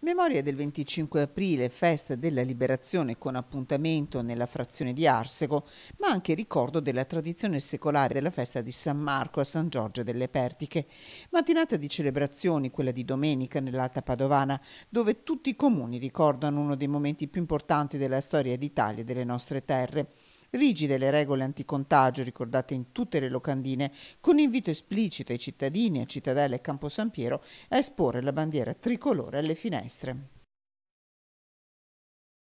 Memoria del 25 aprile, festa della liberazione con appuntamento nella frazione di Arsego, ma anche ricordo della tradizione secolare della festa di San Marco a San Giorgio delle Pertiche. Mattinata di celebrazioni, quella di domenica nell'Alta Padovana, dove tutti i comuni ricordano uno dei momenti più importanti della storia d'Italia e delle nostre terre. Rigide le regole anticontagio ricordate in tutte le locandine, con invito esplicito ai cittadini e cittadelle Campo San Piero a esporre la bandiera tricolore alle finestre.